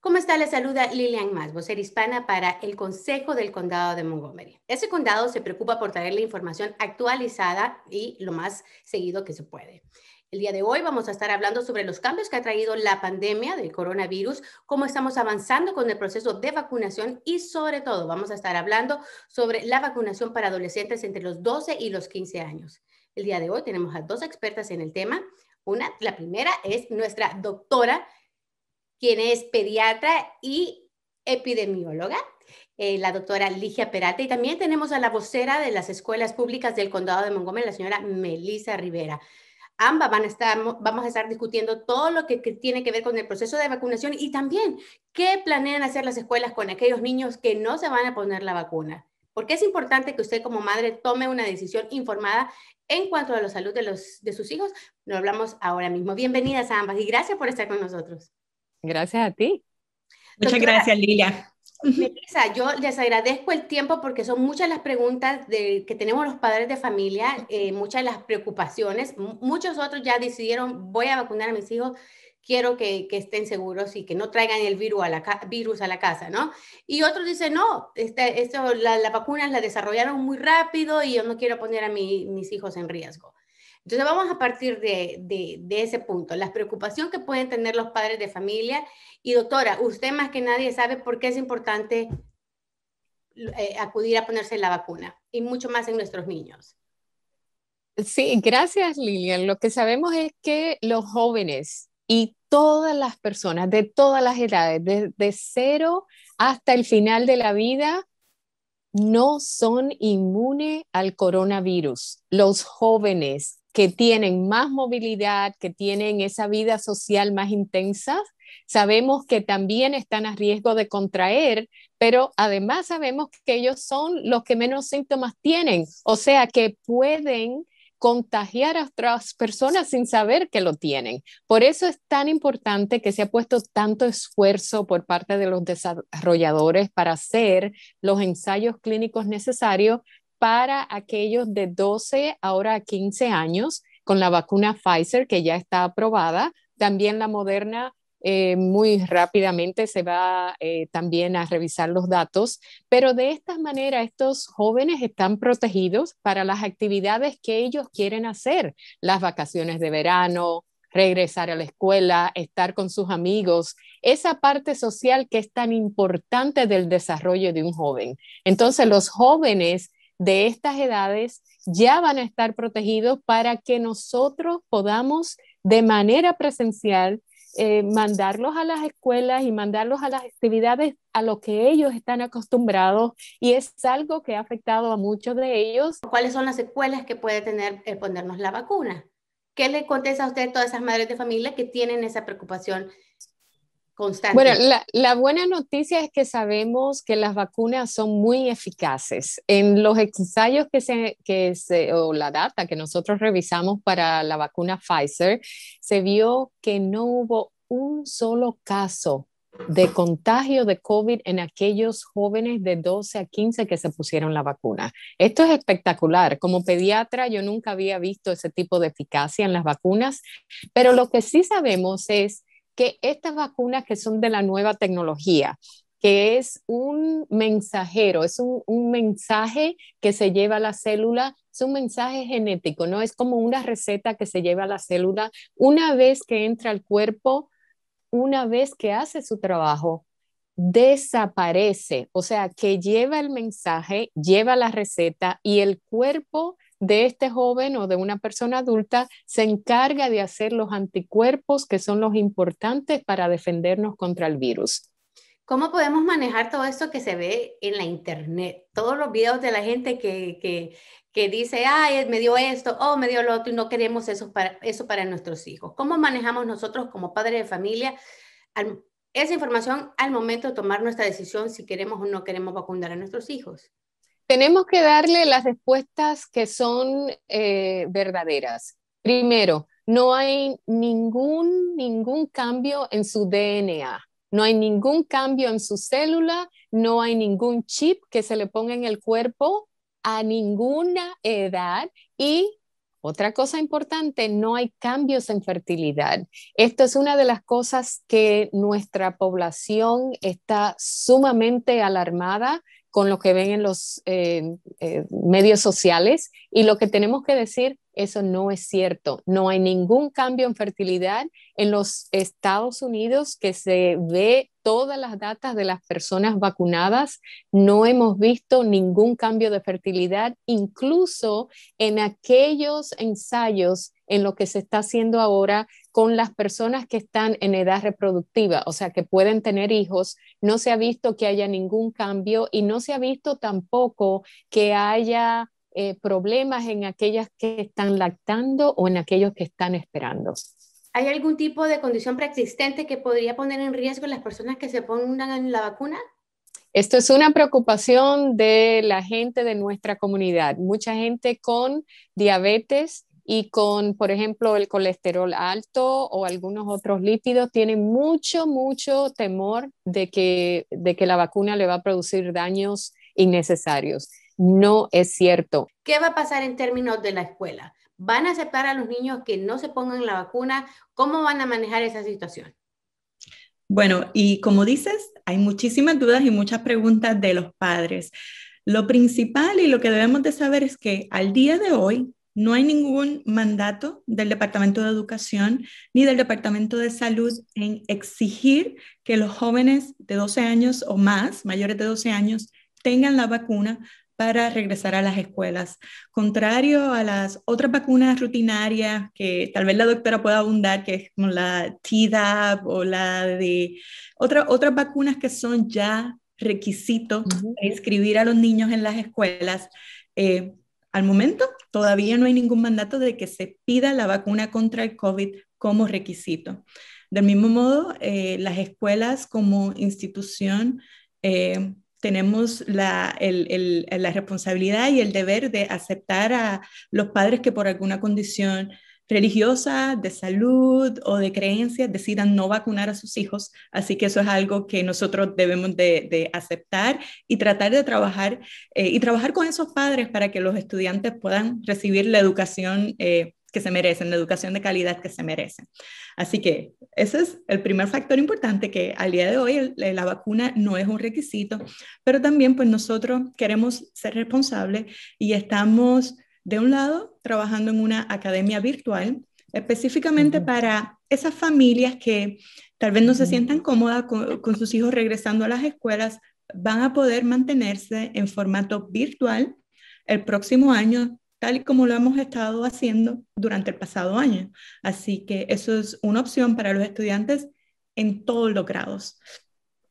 ¿Cómo está? Le saluda Lilian Mas, vocera hispana para el Consejo del Condado de Montgomery. Ese condado se preocupa por traer la información actualizada y lo más seguido que se puede. El día de hoy vamos a estar hablando sobre los cambios que ha traído la pandemia del coronavirus, cómo estamos avanzando con el proceso de vacunación y sobre todo vamos a estar hablando sobre la vacunación para adolescentes entre los 12 y los 15 años. El día de hoy tenemos a dos expertas en el tema. Una, la primera es nuestra doctora quien es pediatra y epidemióloga, eh, la doctora Ligia Peralta, y también tenemos a la vocera de las escuelas públicas del condado de Montgomery, la señora Melissa Rivera. Ambas van a estar, vamos a estar discutiendo todo lo que, tiene que ver con el proceso de vacunación y también qué planean hacer las escuelas con aquellos niños que no se van a poner la vacuna. Porque es importante que usted como madre tome una decisión informada en cuanto a la salud de, los, de sus hijos. Nos hablamos ahora mismo. Bienvenidas a ambas y gracias por estar con nosotros. Gracias a ti. Muchas gracias, Lilia. Melissa, yo les agradezco el tiempo porque son muchas las preguntas que tenemos los padres de familia, eh, muchas las preocupaciones. Muchos otros ya decidieron, voy a vacunar a mis hijos, quiero que, estén seguros y que no traigan el virus a la, virus a la casa, ¿no? Y otros dicen, no, este, esto, la, las vacunas la desarrollaron muy rápido y yo no quiero poner a mis hijos en riesgo. Entonces vamos a partir de, ese punto, la preocupación que pueden tener los padres de familia. Y doctora, usted más que nadie sabe por qué es importante eh, acudir a ponerse la vacuna y mucho más en nuestros niños. Sí, gracias Lilian. Lo que sabemos es que los jóvenes y todas las personas de todas las edades, desde cero hasta el final de la vida, no son inmunes al coronavirus. Los jóvenes que tienen más movilidad, que tienen esa vida social más intensa, sabemos que también están a riesgo de contraer, pero además sabemos que ellos son los que menos síntomas tienen, o sea que pueden contagiar a otras personas sin saber que lo tienen. Por eso es tan importante que se ha puesto tanto esfuerzo por parte de los desarrolladores para hacer los ensayos clínicos necesarios para aquellos de 12 ahora a 15 años con la vacuna Pfizer que ya está aprobada. También la Moderna eh, muy rápidamente se va eh, también a revisar los datos, pero de esta manera estos jóvenes están protegidos para las actividades que ellos quieren hacer, las vacaciones de verano, regresar a la escuela, estar con sus amigos, esa parte social que es tan importante del desarrollo de un joven. Entonces los jóvenes de estas edades ya van a estar protegidos para que nosotros podamos de manera presencial eh, mandarlos a las escuelas y mandarlos a las actividades a lo que ellos están acostumbrados y es algo que ha afectado a muchos de ellos. ¿Cuáles son las secuelas que puede tener el ponernos la vacuna? ¿Qué le contesta a usted a todas esas madres de familia que tienen esa preocupación bueno, la, buena noticia es que sabemos que las vacunas son muy eficaces. En los ensayos que se, que se, o la data que nosotros revisamos para la vacuna Pfizer, se vio que no hubo un solo caso de contagio de COVID en aquellos jóvenes de 12 a 15 que se pusieron la vacuna. Esto es espectacular. Como pediatra yo nunca había visto ese tipo de eficacia en las vacunas, pero lo que sí sabemos es que estas vacunas que son de la nueva tecnología, que es un mensajero, es un, mensaje que se lleva a la célula, es un mensaje genético, ¿no? Es como una receta que se lleva a la célula una vez que entra al cuerpo, una vez que hace su trabajo, desaparece, o sea, que lleva el mensaje, lleva la receta y el cuerpo de este joven o de una persona adulta se encarga de hacer los anticuerpos que son los importantes para defendernos contra el virus. ¿Cómo podemos manejar todo esto que se ve en la internet? Todos los videos de la gente que, que, dice, ay, me dio esto, o oh, me dio lo otro, y no queremos eso para, eso para nuestros hijos. ¿Cómo manejamos nosotros como padres de familia esa información al momento de tomar nuestra decisión si queremos o no queremos vacunar a nuestros hijos? Tenemos que darle las respuestas que son eh, verdaderas. Primero, no hay ningún, ningún cambio en su DNA. No hay ningún cambio en su célula, no hay ningún chip que se le ponga en el cuerpo a ninguna edad y otra cosa importante, no hay cambios en fertilidad. Esto es una de las cosas que nuestra población está sumamente alarmada con lo que ven en los eh, eh, medios sociales y lo que tenemos que decir, eso no es cierto. No hay ningún cambio en fertilidad en los Estados Unidos que se ve todas las datas de las personas vacunadas. No hemos visto ningún cambio de fertilidad, incluso en aquellos ensayos en lo que se está haciendo ahora con las personas que están en edad reproductiva, o sea, que pueden tener hijos. No se ha visto que haya ningún cambio y no se ha visto tampoco que haya eh, problemas en aquellas que están lactando o en aquellos que están esperando. ¿Hay algún tipo de condición preexistente que podría poner en riesgo las personas que se pongan en la vacuna? Esto es una preocupación de la gente de nuestra comunidad. Mucha gente con diabetes, y con, por ejemplo, el colesterol alto o algunos otros lípidos, tienen mucho, mucho temor de que, de que la vacuna le va a producir daños innecesarios. No es cierto. ¿Qué va a pasar en términos de la escuela? ¿Van a aceptar a los niños que no se pongan la vacuna? ¿Cómo van a manejar esa situación? Bueno, y como dices, hay muchísimas dudas y muchas preguntas de los padres. Lo principal y lo que debemos de saber es que al día de hoy no hay ningún mandato del Departamento de Educación ni del Departamento de Salud en exigir que los jóvenes de 12 años o más, mayores de 12 años, tengan la vacuna para regresar a las escuelas. Contrario a las otras vacunas rutinarias que tal vez la doctora pueda abundar, que es como la TDAP o la de otra, otras vacunas que son ya requisitos para inscribir a los niños en las escuelas, eh, al momento, todavía no hay ningún mandato de que se pida la vacuna contra el COVID como requisito. Del mismo modo, eh, las escuelas como institución eh, tenemos la, responsabilidad y el deber de aceptar a los padres que por alguna condición religiosa, de salud o de creencias decidan no vacunar a sus hijos. Así que eso es algo que nosotros debemos de, aceptar y tratar de trabajar eh, y trabajar con esos padres para que los estudiantes puedan recibir la educación. Eh, que se merecen, la educación de calidad que se merecen. Así que ese es el primer factor importante, que al día de hoy la vacuna no es un requisito, pero también pues nosotros queremos ser responsables y estamos de un lado, trabajando en una academia virtual, específicamente para esas familias que tal vez no se sientan cómodas con, con, sus hijos regresando a las escuelas, van a poder mantenerse en formato virtual el próximo año, tal y como lo hemos estado haciendo durante el pasado año. Así que eso es una opción para los estudiantes en todos los grados,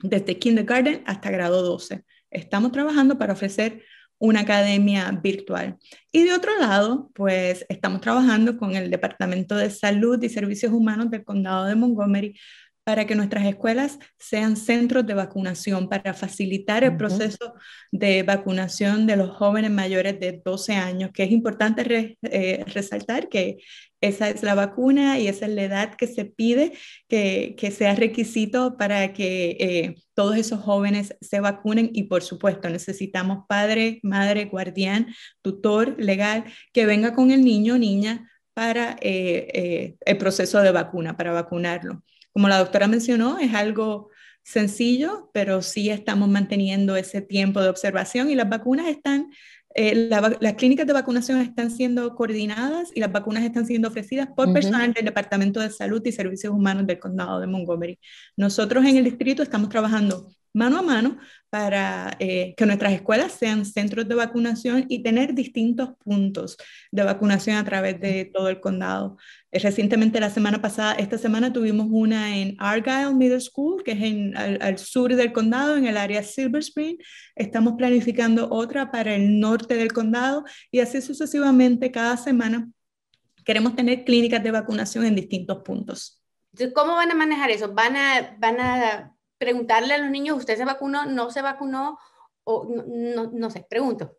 desde kindergarten hasta grado 12. Estamos trabajando para ofrecer una academia virtual. Y de otro lado, pues estamos trabajando con el Departamento de Salud y Servicios Humanos del Condado de Montgomery para que nuestras escuelas sean centros de vacunación, para facilitar el proceso de vacunación de los jóvenes mayores de 12 años, que es importante eh, resaltar que esa es la vacuna y esa es la edad que se pide que, sea requisito para que eh, todos esos jóvenes se vacunen y por supuesto necesitamos padre, madre, guardián, tutor legal que venga con el niño o niña para eh, el proceso de vacuna, para vacunarlo como la doctora mencionó, es algo sencillo, pero sí estamos manteniendo ese tiempo de observación y las vacunas están, eh, las clínicas de vacunación están siendo coordinadas y las vacunas están siendo ofrecidas por personal del Departamento de Salud y Servicios Humanos del Condado de Montgomery. Nosotros en el distrito estamos trabajando mano a mano para eh, que nuestras escuelas sean centros de vacunación y tener distintos puntos de vacunación a través de todo el condado. Eh, recientemente, la semana pasada, esta semana tuvimos una en Argyle Middle School, que es en, al, sur del condado, en el área Silver Spring. Estamos planificando otra para el norte del condado y así sucesivamente cada semana. Queremos tener clínicas de vacunación en distintos puntos. ¿Cómo van a manejar eso? ¿Van a, van a preguntarle a los niños, ¿usted se vacunó? ¿No se vacunó? O, no, sé, pregunto.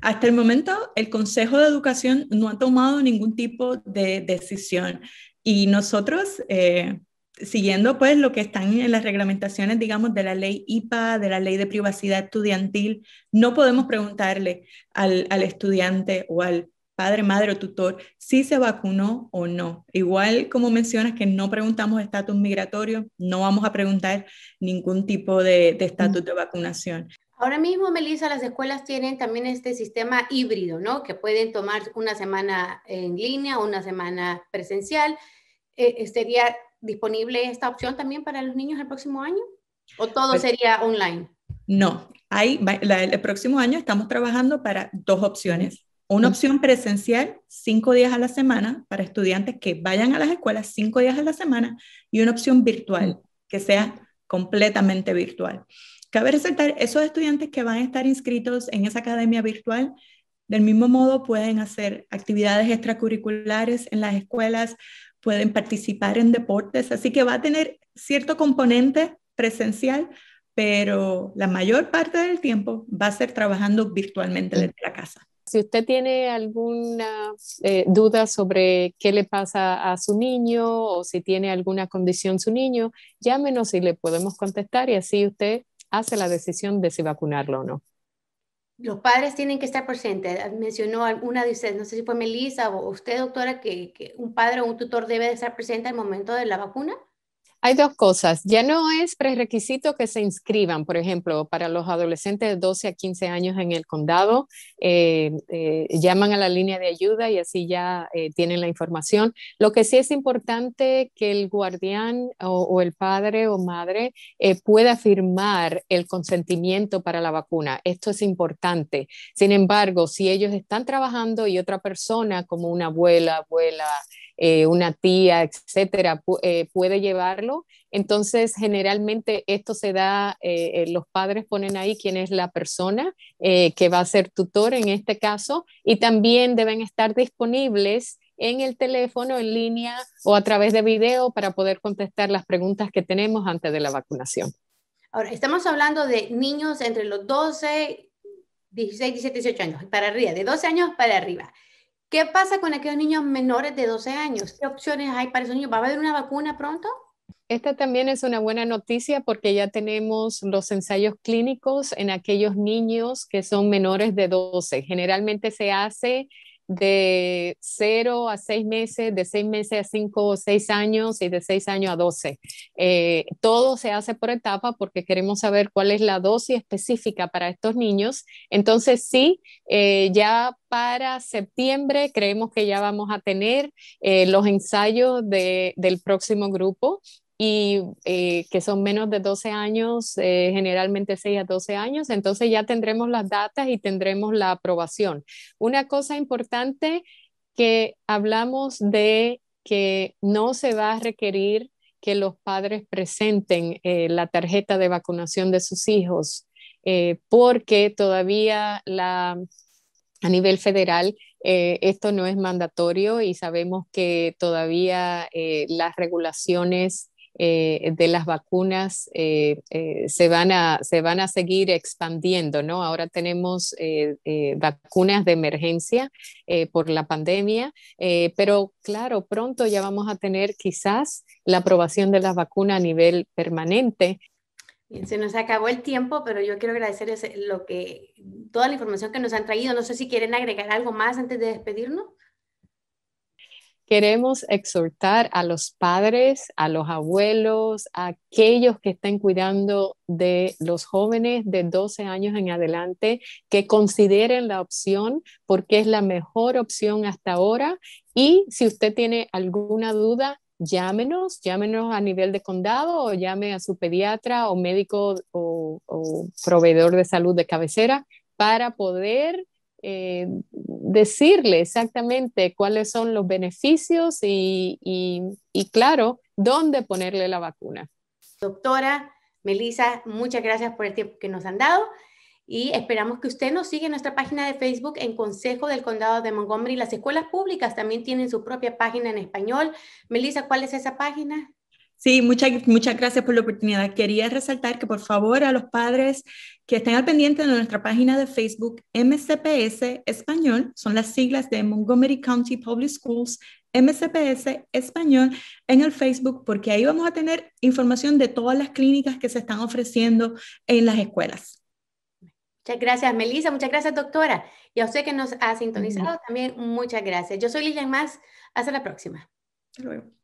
Hasta el momento, el Consejo de Educación no ha tomado ningún tipo de decisión y nosotros, eh, siguiendo pues lo que están en las reglamentaciones, digamos, de la ley IPA, de la ley de privacidad estudiantil, no podemos preguntarle al estudiante o al padre, madre o tutor, si se vacunó o no. Igual como mencionas que no preguntamos estatus migratorio, no vamos a preguntar ningún tipo de estatus de, vacunación. Ahora mismo, Melissa, las escuelas tienen también este sistema híbrido, ¿no? Que pueden tomar una semana en línea, una semana presencial. Eh, eh ¿Sería disponible esta opción también para los niños el próximo año? ¿O todo pues sería online? No, hay, el próximo año estamos trabajando para dos opciones una opción presencial cinco días a la semana para estudiantes que vayan a las escuelas cinco días a la semana y una opción virtual que sea completamente virtual. Cabe resaltar, esos estudiantes que van a estar inscritos en esa academia virtual, del mismo modo pueden hacer actividades extracurriculares en las escuelas, pueden participar en deportes, así que va a tener cierto componente presencial, pero la mayor parte del tiempo va a ser trabajando virtualmente desde la casa si usted tiene alguna eh, duda sobre qué le pasa a su niño o si tiene alguna condición su niño, llámenos y le podemos contestar y así usted hace la decisión de si vacunarlo o no. Los padres tienen que estar presentes. Mencionó alguna de no sé si fue Melissa o usted, doctora, que, que un padre o un tutor debe estar presente al momento de la vacuna. Hay dos cosas. Ya no es prerequisito que se inscriban, por ejemplo, para los adolescentes de 12 a 15 años en el condado, eh, eh, llaman a la línea de ayuda y así ya eh, tienen la información. Lo que sí es importante que el guardián o, o el padre o madre pueda firmar el consentimiento para la vacuna. Esto es importante. Sin embargo, si ellos están trabajando y otra persona como una abuela, abuela, eh, una tía, etcétera, eh, puede llevarlo. Entonces, generalmente esto se da, eh, los padres ponen ahí quién es la persona que va a ser tutor en este caso y también deben estar disponibles en el teléfono, en línea o a través de video para poder contestar las preguntas que tenemos antes de la vacunación. Ahora, estamos hablando de niños entre los 12, 16, 17, 18 años, para arriba, de 12 años para arriba. ¿Qué pasa con aquellos niños menores de 12 años? ¿Qué opciones hay para esos niños? ¿Va a haber una vacuna pronto? Esta también es una buena noticia porque ya tenemos los ensayos clínicos en aquellos niños que son menores de 12. Generalmente se hace de 0 a 6 meses, de 6 meses a 5 o 6 años y de 6 años a 12. Eh, todo se hace por etapa porque queremos saber cuál es la dosis específica para estos niños. Entonces, sí, eh, ya para septiembre creemos que ya vamos a tener eh, los ensayos del próximo grupo y eh, que son menos de 12 años, eh, generalmente 6 a 12 años, entonces ya tendremos las datas y tendremos la aprobación. Una cosa importante que hablamos de que no se va a requerir que los padres presenten eh, la tarjeta de vacunación de sus hijos, porque todavía la, a nivel federal esto no es mandatorio y sabemos que todavía las regulaciones eh, de las vacunas eh, eh, se, van a, se van a seguir expandiendo, ¿no? Ahora tenemos vacunas de emergencia por la pandemia, pero claro, pronto ya vamos a tener quizás la aprobación de las vacunas a nivel permanente. se nos acabó el tiempo, pero yo quiero agradecerles lo que, toda la información que nos han traído. No sé si quieren agregar algo más antes de despedirnos queremos exhortar a los padres, a los abuelos, a aquellos que estén cuidando de los jóvenes de 12 años en adelante, que consideren la opción porque es la mejor opción hasta ahora. Y si usted tiene alguna duda, llámenos, llámenos a nivel de condado o llame a su pediatra o médico o, proveedor de salud de cabecera para poder eh, decirle exactamente cuáles son los beneficios y, claro, dónde ponerle la vacuna. Doctora Melissa, muchas gracias por el tiempo que nos han dado y esperamos que usted nos siga en nuestra página de Facebook en Consejo del Condado de Montgomery. Las escuelas públicas también tienen su propia página en español. Melissa, ¿cuál es esa página? Sí, muchas, muchas gracias por la oportunidad. Quería resaltar que por favor a los padres que estén al pendiente de nuestra página de Facebook MCPS Español, son las siglas de Montgomery County Public Schools, MCPS Español, en el Facebook, porque ahí vamos a tener información de todas las clínicas que se están ofreciendo en las escuelas. Muchas gracias, Melissa. Muchas gracias, doctora. Y a usted que nos ha sintonizado también, muchas gracias. Yo soy Lilian Más. Hasta la próxima. Hasta luego.